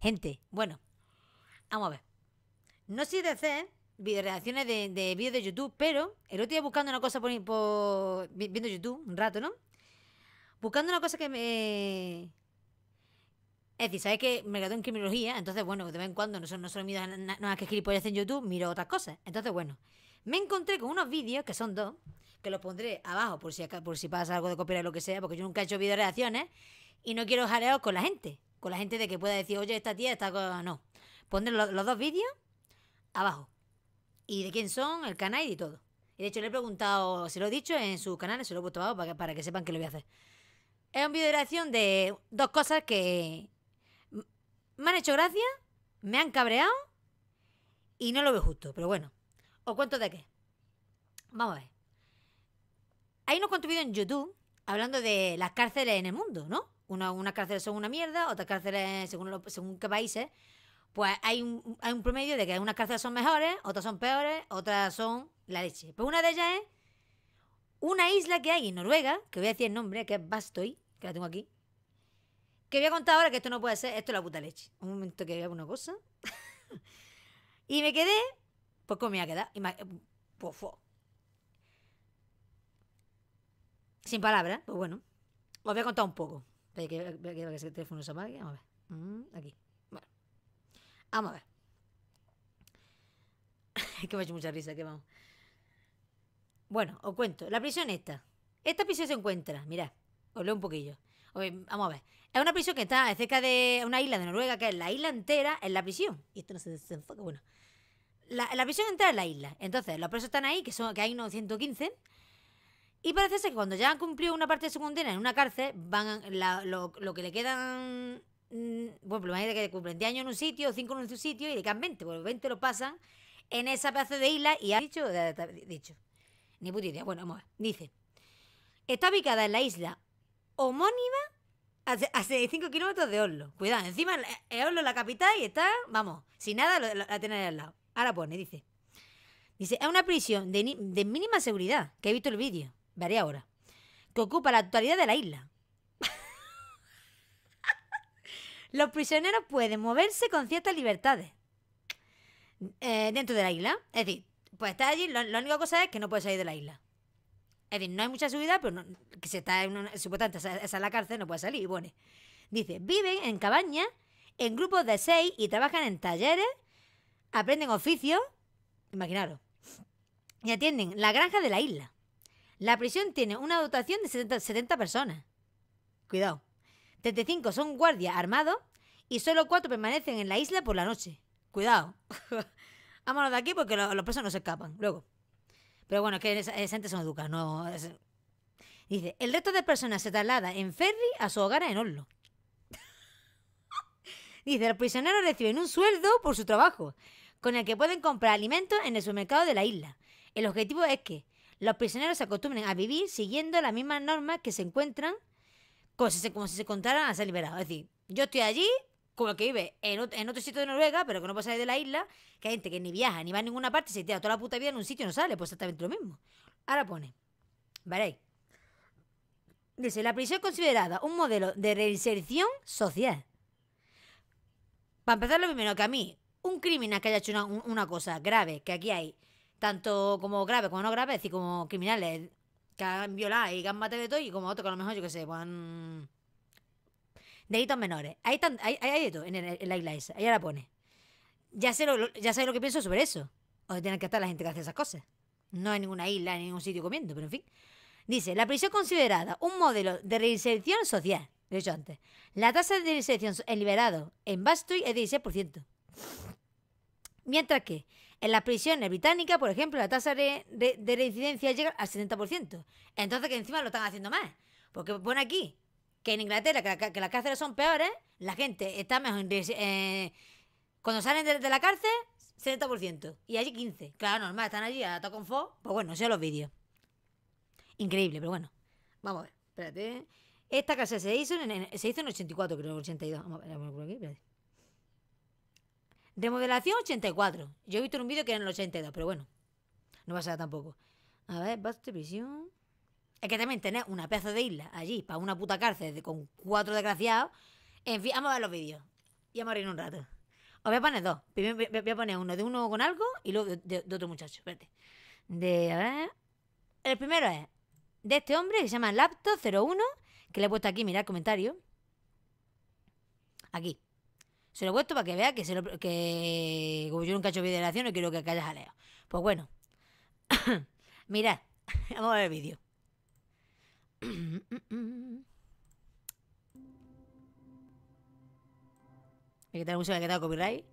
gente. Bueno, vamos a ver. No sé de hacer videoreacciones de, de vídeos de YouTube, pero el otro día buscando una cosa por, viendo YouTube un rato, ¿no? Buscando una cosa que me. Es decir, sabes que me gradué en criminología, entonces, bueno, de vez en cuando no, no solo miro nada que gilipollas en YouTube, miro otras cosas. Entonces, bueno, me encontré con unos vídeos, que son dos, que los pondré abajo por si, por si pasa algo de copiar o lo que sea, porque yo nunca he hecho videoreacciones y no quiero jaleos con la gente con la gente de que pueda decir, oye, esta tía está cosa No. ponen los, dos vídeos abajo. Y de quién son, el canal y todo. Y de hecho le he preguntado, se lo he dicho en sus canales, se lo he puesto abajo para que, para que sepan que lo voy a hacer. Es un vídeo de reacción de dos cosas que me han hecho gracia, me han cabreado y no lo veo justo. Pero bueno, os cuento de qué. Vamos a ver. Hay unos cuantos vídeos en YouTube hablando de las cárceles en el mundo, ¿no? unas cárceles son una mierda, otras cárceles, según, según qué países, ¿eh? pues hay un, promedio de que unas cárceles son mejores, otras son peores, otras son la leche. Pues una de ellas es una isla que hay en Noruega, que voy a decir el nombre, que es Bastoy, que la tengo aquí. Que voy a contar ahora que esto no puede ser, esto es la puta leche. Un momento que veo una cosa. y me quedé, pues como me iba a quedar. Pues, Sin palabras, pues bueno. Os voy a contar un poco. Espera que, que, teléfono se apague. Vamos a ver. Mm, aquí. Bueno. Vamos a ver. es que me ha hecho mucha risa, que vamos. Bueno, os cuento. La prisión esta. Esta prisión se encuentra, mirad, os leo un poquillo. Vamos a ver. Es una prisión que está cerca de una isla de Noruega, que es la isla entera, es la prisión. Y esto no se desenfoca, bueno. La, prisión entera es la isla. Entonces, los presos están ahí, que, son, que hay unos 115, y parece ser que cuando ya han cumplido una parte de su condena en una cárcel, van lo, que le quedan. Mm, bueno, pues imagínate que cumplen 10 años en un sitio, 5 en un sitio y le quedan 20, porque 20 lo pasan en esa plaza de isla y ha dicho. dicho ni puta Bueno, vamos a ver. Dice: Está ubicada en la isla homónima a 65 kilómetros de Oslo. Cuidado, encima es Oslo la capital y está, vamos, sin nada la, tenéis tener al lado. Ahora pone, dice. Dice, es una prisión de, mínima seguridad, que he visto el vídeo. Veré ahora, que ocupa la actualidad de la isla. Los prisioneros pueden moverse con ciertas libertades eh, dentro de la isla. Es decir, pues está allí, lo, la única cosa es que no puedes salir de la isla. Es decir, no hay mucha subida, pero que se está en una, supuestamente esa es la cárcel, no puede salir. bueno, dice, viven en cabañas, en grupos de seis y trabajan en talleres, aprenden oficios, imaginaros, y atienden la granja de la isla. La prisión tiene una dotación de 70, personas. Cuidado. 35 son guardias armados y solo 4 permanecen en la isla por la noche. Cuidado. Vámonos de aquí porque los presos no se escapan. Luego. Pero bueno, es que esa, gente son educas, no. Dice, el resto de personas se traslada en ferry a su hogar en Oslo. Dice, los prisioneros reciben un sueldo por su trabajo, con el que pueden comprar alimentos en el supermercado de la isla. El objetivo es que los prisioneros se acostumbren a vivir siguiendo las mismas normas que se encuentran como si se, como si se contaran a ser liberados. Es decir, yo estoy allí como el que vive en, otro sitio de Noruega, pero que no puede salir de la isla, que hay gente que ni viaja, ni va a ninguna parte, se tira toda la puta vida en un sitio y no sale, pues exactamente lo mismo. Ahora pone, veréis. Dice, la prisión es considerada un modelo de reinserción social. Para empezar, lo primero que a mí, un crimen que haya hecho una cosa grave, que aquí hay tanto como graves como no graves, es decir, como criminales que han violado y que han matado de todo, y como otros que a lo mejor, yo qué sé, pues han... Delitos menores. Ahí hay, de todo en, la isla esa. Ella la pone. Ya sé lo, ya sé lo que pienso sobre eso. O tener que estar la gente que hace esas cosas. No hay ninguna isla, en ningún sitio comiendo, pero en fin. Dice, la prisión considerada un modelo de reinserción social. Lo he dicho antes. La tasa de reinserción en liberado en Bastoy es de 16%. Mientras que en las prisiones británicas, por ejemplo, la tasa de, de, reincidencia llega al 70%. Entonces que encima lo están haciendo más. Porque pone aquí que en Inglaterra, que, las cárceles son peores, la gente está mejor... Eh, cuando salen de, la cárcel, 70%. Y allí 15%. Claro, normal, están allí a toconfo, fo. Pues bueno, sean los vídeos. Increíble, pero bueno. Vamos a ver, espérate. Esta casa se hizo en, se hizo en 84, creo, 82. Vamos a ver, vamos a ver por aquí, espérate. Remodelación 84. Yo he visto en un vídeo que era en el 82, pero bueno. No pasa tampoco. A ver, basta Es que también tener una pieza de isla allí para una puta cárcel con cuatro desgraciados. En fin, vamos a ver los vídeos. Y vamos a reírnos un rato. Os voy a poner dos. Primero voy a poner uno de uno con algo y luego de, otro muchacho. Espérate. De, a ver. El primero es de este hombre que se llama laptop 01 que le he puesto aquí, mirad, comentario. Aquí. Se lo he puesto para que vea que, se lo, como yo nunca he hecho video no quiero que calles leo. Pues bueno. Mirad, vamos a ver el vídeo. ¿Qué tal que ha copyright.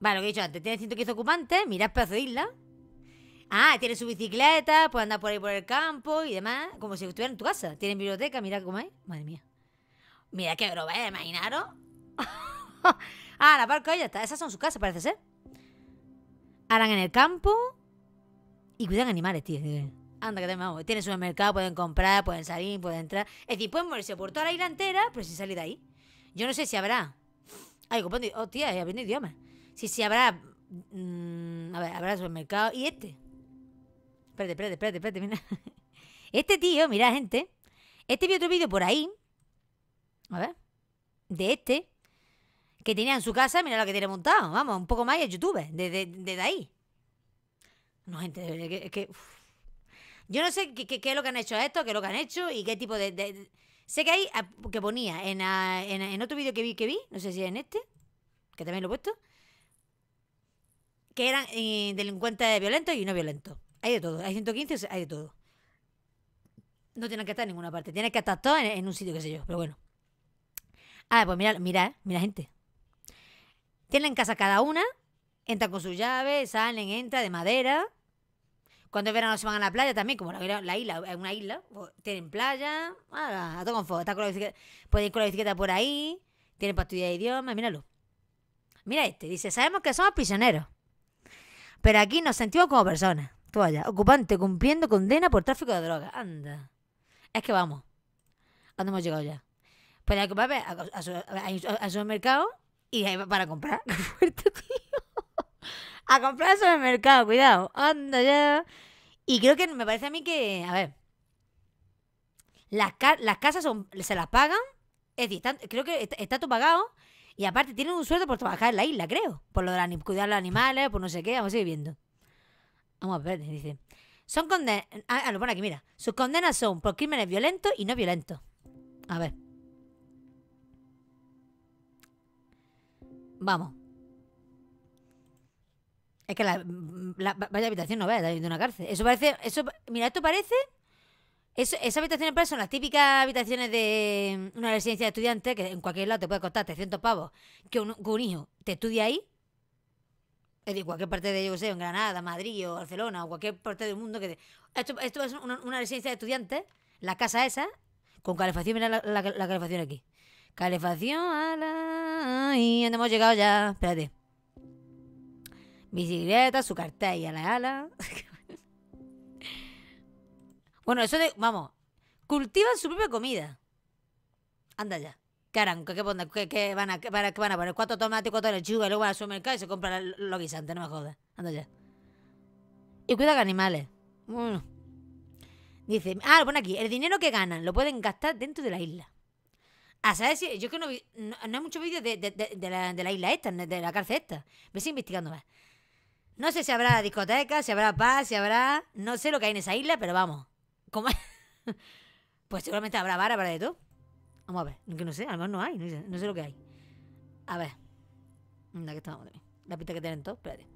Vale, lo que he dicho antes. Tiene 115 ocupantes. Mirad pedazo de isla. Ah, tiene su bicicleta. Puede andar por ahí por el campo y demás. Como si estuviera en tu casa. Tiene biblioteca. Mirad cómo hay Madre mía. Mira qué bro, ¿eh? imaginaros. ah, la barca ya está. Esas son sus casas, parece ser. Harán en el campo y cuidan animales, tío. Anda, que te tiene Tienen supermercado, pueden comprar, pueden salir, pueden entrar. Es decir, pueden morirse por toda la isla entera, pero sin salir de ahí. Yo no sé si habrá. Ay, tío, Oh, tía, habiendo idioma Si, si habrá. Mm, a ver, habrá supermercado. ¿Y este? Espérate, espérate, espérate, espérate, Este tío, mira, gente. Este vi otro vídeo por ahí. A ver. De este que tenía en su casa, mira lo que tiene montado. Vamos, un poco más y YouTube, desde, ahí. No, gente, es que. Yo no sé qué, es lo que han hecho a esto, qué es lo que han hecho y qué tipo de. Sé que hay. que ponía en, otro vídeo que vi, que vi, no sé si en este, que también lo he puesto, que eran eh, delincuentes violentos y no violentos. Hay de todo, hay 115, hay de todo. No tienen que estar en ninguna parte, tienen que estar todos en, en un sitio, qué sé yo, pero bueno. Ah, pues mira, mira, mira gente. Tienen casa cada una, entran con su llave, salen, entran de madera. Cuando es verano se van a la playa también, como la, isla es una isla, tienen playa, ah, a todo con pueden ir con la bicicleta por ahí, tienen para estudiar idiomas, míralo. Mira este, dice, sabemos que somos prisioneros, pero aquí nos sentimos como personas. Toalla, ocupante cumpliendo condena por tráfico de drogas. Anda. Es que vamos. ¿A dónde hemos llegado ya? Pues hay que a, a, a, su mercado y para comprar. Qué fuerte, tío. A comprar el mercado. cuidado. Anda ya. Y creo que me parece a mí que. A ver. Las, casas se las pagan. Es decir, creo que está, todo pagado. Y aparte tienen un sueldo por trabajar en la isla, creo. Por lo de cuidar los animales, por no sé qué. Vamos a seguir viendo. Vamos a ver, dice. Son condenas. Ah, ah, lo pone aquí, mira. Sus condenas son por crímenes violentos y no violentos. A ver. Vamos. Es que la, vaya habitación no vaya de una cárcel. Eso parece. Eso, mira, esto parece. esas habitaciones son las típicas habitaciones de una residencia de estudiantes que en cualquier lado te puede costar 300 pavos. Que un, que hijo te estudie ahí. Es decir, cualquier parte de, yo sé, en Granada, Madrid o Barcelona o cualquier parte del mundo que Esto, esto es una, residencia de estudiantes, la casa esa, con calefacción, mira la calefacción aquí. Calefacción a la... Y hemos llegado ya. Espérate. Bicicleta, su cartel y a la ala. bueno, eso de... Vamos. Cultivan su propia comida. Anda ya. ¿qué, qué, van a, qué poner? Cuatro tomates, cuatro lechugas, luego van su mercado y se compran los guisantes, no me jodas. Anda ya. Y con animales. Dice, ah, lo pone aquí, el dinero que ganan lo pueden gastar dentro de la isla. A saber si. Yo que no No, hay muchos vídeos de, de, de, la, de la isla esta, de la cárcel esta. Ves investigando más. No sé si habrá discoteca, si habrá paz, si habrá. No sé lo que hay en esa isla, pero vamos. ¿Cómo? pues seguramente habrá vara, para de todo. Vamos a ver. Que no sé, menos no hay. No sé, no sé lo que hay. A ver. La pista que tienen todos, espérate.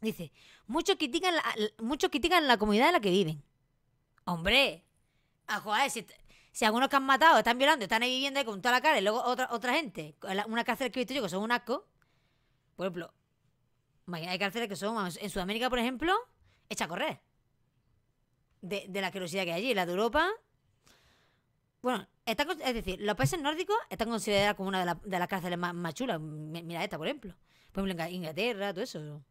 Dice: muchos critican, la, la comunidad en la que viven. ¡Hombre! A jugar, ese... Si algunos que han matado están violando, están ahí viviendo ahí con toda la cara, y luego otra, otra gente, una cárcel que he visto yo que son un asco. Por ejemplo, hay cárceles que son, en Sudamérica, por ejemplo, echa a correr. De, la curiosidad que hay allí. La de Europa. Bueno, es decir, los países nórdicos están considerados como una de, las cárceles más, chulas. Mira esta, por ejemplo. Por ejemplo, Inglaterra, todo eso.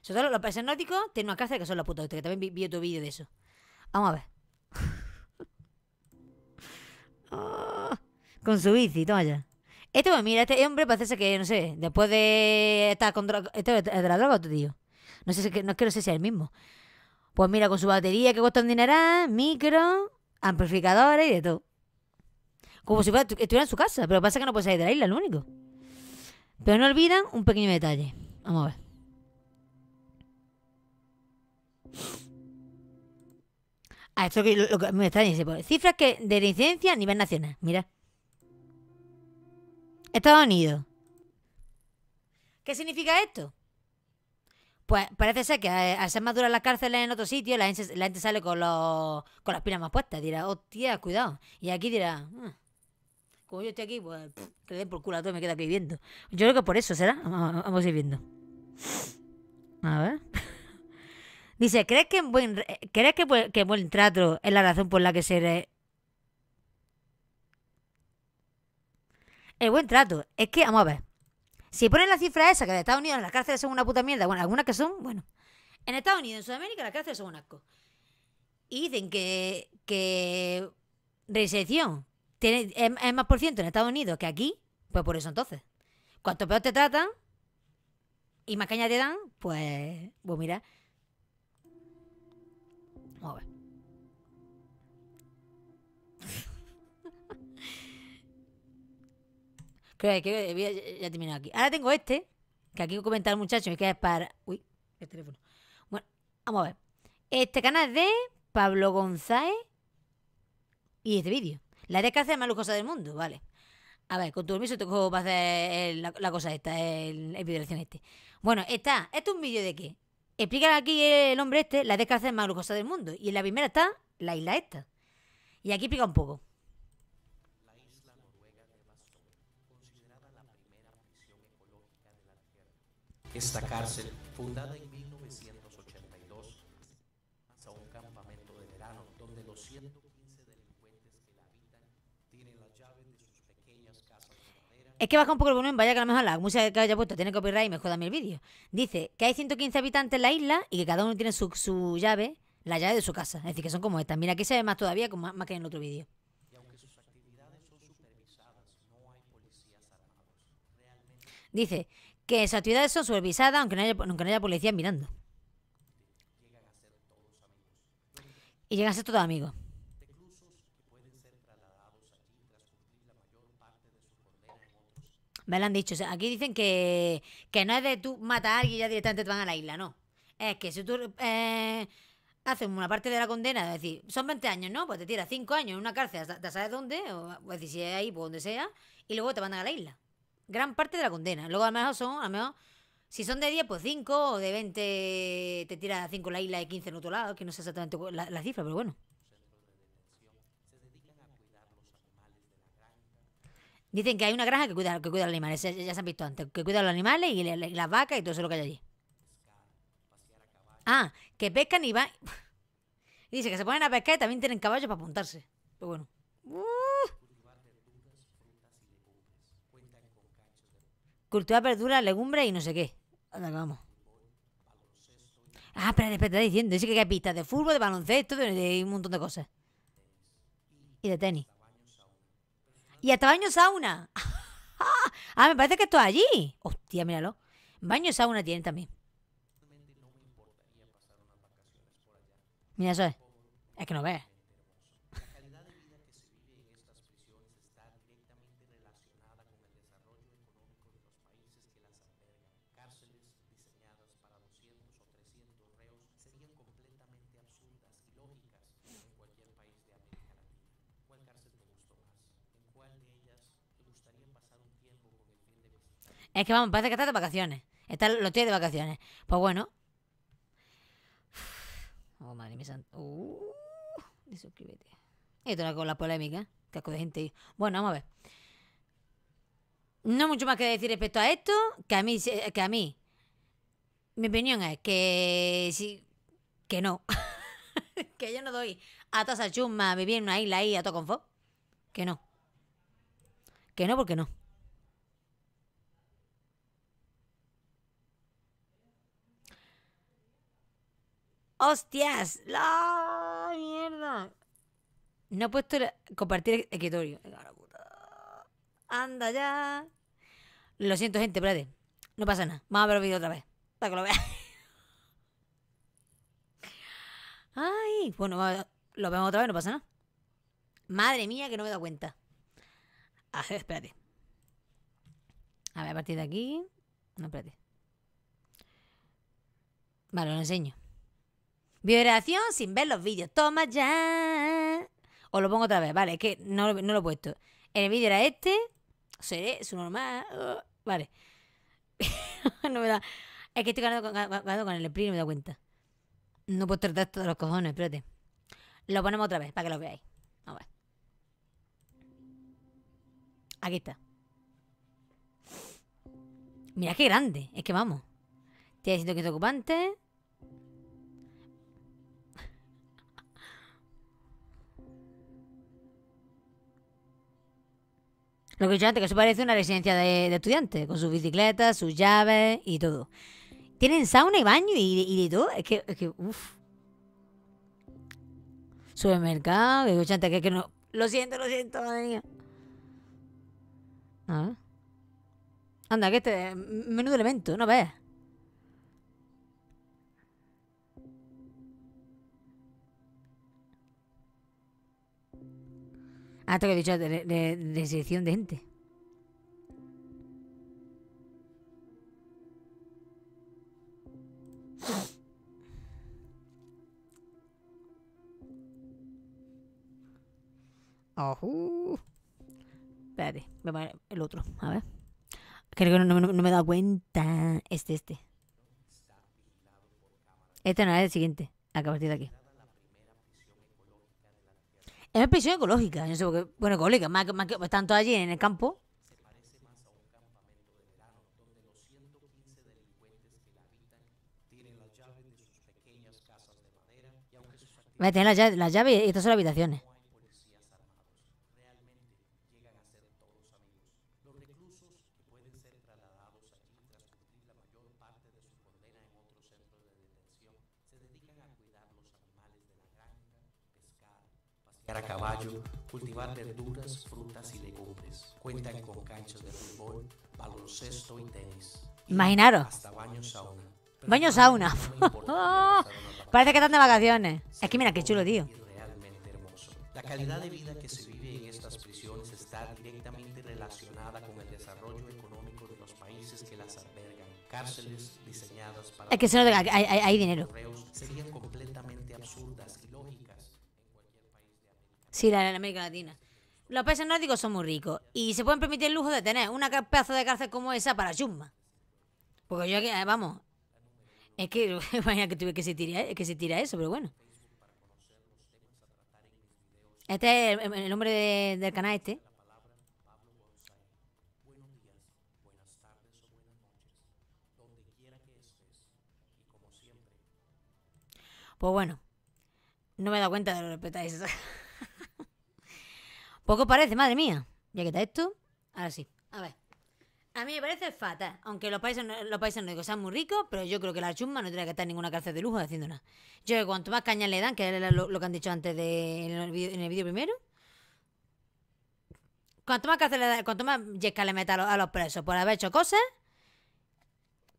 Sobre todo los países nórdicos tienen una cárcel que son las putas este, Que también vi, vi vídeo de eso. Vamos a ver. Ah, con su bici, toma ya. Este, pues, mira, este hombre parece que, no sé, después de estar con droga. Este es de la droga, otro tío. No sé, es sé si es el mismo. Pues mira, con su batería que cuesta un dineral, micro, amplificadores y de todo. Como si fuera, estuviera en su casa, pero pasa que no puede salir de la isla, lo único. Pero no olvidan un pequeño detalle. Vamos a ver. Ah, esto que, me extraña, pues, cifras que de incidencia a nivel nacional, mira. Estados Unidos. ¿Qué significa esto? Pues parece ser que eh, al ser más duras las cárceles en otro sitio, la gente, sale con, con las pilas más puestas. Dirá, hostia, cuidado. Y aquí dirá, hmm, como yo estoy aquí, pues den por culo todo me queda aquí viviendo. Yo creo que por eso será. vamos a ir viendo. A ver. Dice, ¿crees que buen, ¿crees que, buen trato es la razón por la que se... El buen trato. Es que, vamos a ver. Si ponen la cifra esa, que de Estados Unidos las cárceles son una puta mierda, bueno, algunas que son, bueno. En Estados Unidos, en Sudamérica, las cárceles son un asco. Y dicen que, que es, más por ciento en Estados Unidos que aquí, pues por eso entonces. Cuanto peor te tratan y más caña te dan, pues, pues mira, Creo que ya he aquí. Ahora tengo este, que aquí comentaba el muchacho, que es para. Uy, el teléfono. Bueno, vamos a ver. Este canal de Pablo González y este vídeo. La de más lujosa del mundo, vale. A ver, con tu permiso cojo para hacer la, cosa esta, el, video de este. Bueno, está. es un vídeo de qué? Explica aquí el hombre este la desgracia más lujosa del mundo. Y en la primera está la isla esta. Y aquí explica un poco. Esta cárcel, fundada en 1982, a un campamento de verano donde los 115 delincuentes que la habitan tienen las llaves de sus pequeñas casas de madera. Es que baja un poco el volumen, vaya que a lo mejor la música que haya puesto tiene copyright y me joda el vídeo. Dice que hay 115 habitantes en la isla y que cada uno tiene su, su llave, la llave de su casa. Es decir, que son como estas. Mira, aquí se ve más todavía, con más, más que en el otro vídeo. Dice que esa actividades son supervisadas, aunque no haya, haya policía mirando. Y llegan a ser todos amigos. Me lo han dicho. aquí dicen que, que no es de tú matar a alguien y ya directamente te van a la isla, no. Es que si tú eh, haces una parte de la condena, es decir, son 20 años, ¿no? Pues te tiras 5 años en una cárcel, hasta, sabes dónde, o, decir, pues, si es ahí, pues donde sea, y luego te mandan a la isla gran parte de la condena. Luego a lo mejor son, a lo mejor, si son de 10, pues 5, o de 20 te tiras 5 la isla de 15 en otro lado, que no sé exactamente la, la cifra, pero bueno. Dicen que hay una granja que cuida, que cuida a los animales, ya, se han visto antes, que cuida a los animales y, las vacas y todo eso lo que hay allí. Ah, que pescan y van... Dice que se ponen a pescar y también tienen caballos para apuntarse. Pero bueno. Cultura, verduras, legumbres y no sé qué. Anda, vamos. Ah, pero te está diciendo. Dice que hay pistas de fútbol, de baloncesto, de, un montón de cosas. Y de tenis. Y hasta baño sauna. ah, me parece que esto es allí. Hostia, míralo. Baño sauna tienen también. Mira, eso es. Es que no ves. Es que vamos, parece que estás de vacaciones. Están lo estoy de vacaciones. Pues bueno. Oh, madre mía. Uh, y suscríbete. Esto era con la polémica. Casco de gente. Bueno, vamos a ver. No mucho más que decir respecto a esto. Que a mí. Eh, que a mí. Mi opinión es que. Sí, que no. que yo no doy a toda esa chumba vivir en una isla ahí a todo confort. Que no. Que no, porque no. ¡Hostias! ¡La mierda! No he puesto el... compartir escritorio. Anda ya. Lo siento, gente, espérate. No pasa nada. Vamos a ver el vídeo otra vez. Para que lo veas. Ay, bueno, lo vemos otra vez, no pasa nada. Madre mía, que no me he dado cuenta. A ver, espérate. A ver, a partir de aquí. No, espérate. Vale, lo enseño. Vibración sin ver los vídeos. Toma ya. Os lo pongo otra vez, vale, es que no, lo he puesto. En el vídeo era este. Seré su normal. Uh, vale. no me da. Es que estoy ganando con, el sprint y me da cuenta. No puedo tratar todos los cojones, espérate. Lo ponemos otra vez para que lo veáis. Vamos a ver. Aquí está. Mira qué grande. Es que vamos. Tiene 150 ocupantes. Lo que eso parece una residencia de, estudiantes, con sus bicicletas, sus llaves y todo. Tienen sauna y baño y, de todo. Es que, es que uff. Supermercado, que que, que no. Lo siento, lo siento, madre mía. A ver. Anda, que este. Menudo elemento, no ves! Ah, te lo he dicho, de, de, de de gente. Espérate, voy a el otro, a ver. Creo que no, me he dado cuenta. Este, este. Este no es el siguiente. A partir de aquí. Es una expedición ecológica, no sé por qué. Bueno, ecológica, más, más que están todos allí en el campo. Va a tener las llaves y estas son las habitaciones. a caballo, cultivar verduras, frutas y legumbres. Cuentan con canchas de fútbol, baloncesto y tenis. Imaginaros. Hasta baños sauna. Baños sauna. Parece que están de vacaciones. Es que mira qué chulo, tío. Realmente hermoso. La calidad de vida que se vive en estas prisiones está directamente relacionada con el desarrollo económico de los países que las albergan. Cárceles diseñadas para... Es que se hay, hay, hay dinero. Serían completamente absurdas y lógicas Sí, la en América Latina. Los países nórdicos son muy ricos y se pueden permitir el lujo de tener una pedazo de cárcel como esa para Yuma. Porque yo eh, vamos, es que imagina que tuve que se tira, eh, que se eso, pero bueno. Este es el, nombre del canal este. Pues bueno, no me he dado cuenta de lo que respetáis. Poco parece, madre mía. Ya que está esto. Ahora sí. A ver. A mí me parece fatal. Aunque los países, los países digo sean muy ricos, pero yo creo que la chumba no tiene que estar en ninguna cárcel de lujo haciendo nada. Yo creo que cuanto más caña le dan, que es lo, que han dicho antes de, en el vídeo primero, cuanto más cárcel le cuanto más yesca le meta a los, presos por haber hecho cosas,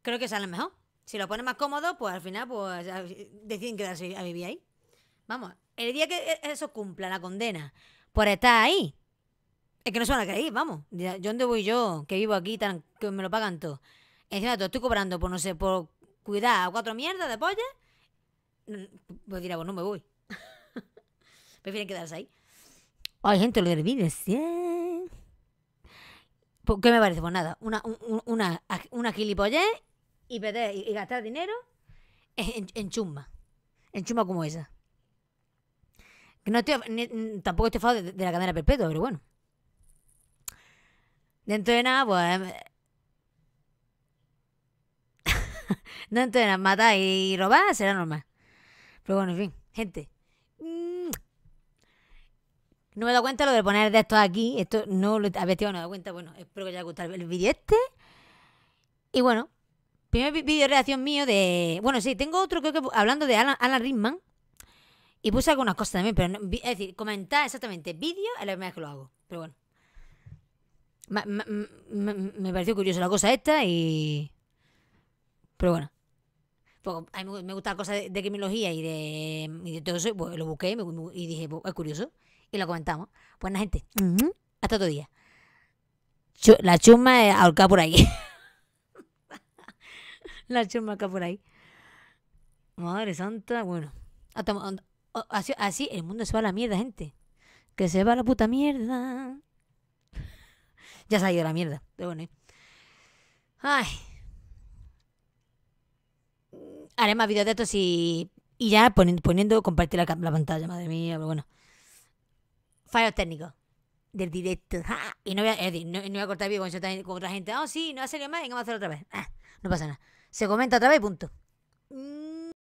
creo que salen mejor. Si lo ponen más cómodo, pues al final pues deciden quedarse a vivir ahí. Vamos, el día que e-, eso cumpla la condena por estar ahí. Es que no se van a creer, vamos. ¿Yo dónde voy yo, que vivo aquí, tan, que me lo pagan todo? Encima todo, estoy cobrando por, no sé, por cuidar a cuatro mierdas de polla. Mm, pues dirá, pues no me voy. Prefieren quedarse ahí. Hay gente, lo olvides, ¿sí? Pues, ¿Qué me parece? Pues nada, una, un, una, una gilipollez y, y, gastar dinero en chumba. En chumba como esa. No tampoco estoy a de, la cadena perpetua, pero bueno. Dentro de nada, pues. Em, dentro de nada, matar y robar será normal. Pero bueno, en fin, gente. Mm. No me he dado cuenta lo de poner de estos aquí. Esto no lo visto, no me he dado cuenta. Bueno, espero que os haya gustado el vídeo este. Y bueno, primer vídeo de reacción mío de. Bueno, sí, tengo otro creo que hablando de Alan, Alan y puse algunas cosas también, pero es decir, comentar exactamente vídeo es la primera vez que lo hago. Pero bueno. Me, pareció curiosa la cosa esta y. Pero bueno. a mí me gusta cosas de, criminología y de, y de, todo eso. Pues, lo busqué y, dije, es curioso. Y lo comentamos. Buena pues gente. Hasta otro día. la chuma es por ahí. la chuma acá por ahí. Madre santa. Bueno. Hasta así, el mundo se va a la mierda, gente. Que se va a la puta mierda. Ya se ha ido la mierda, pero bueno. ¿eh? Ay. Haré más videos de estos y, y ya poniendo, compartir la, pantalla, madre mía, pero bueno. Fallos técnicos del directo. Y no voy, a, cortar el video con, otra gente. Ah, oh, sí, no ha salido más, venga, vamos a hacerlo otra vez. Ah, no pasa nada. Se comenta otra vez punto.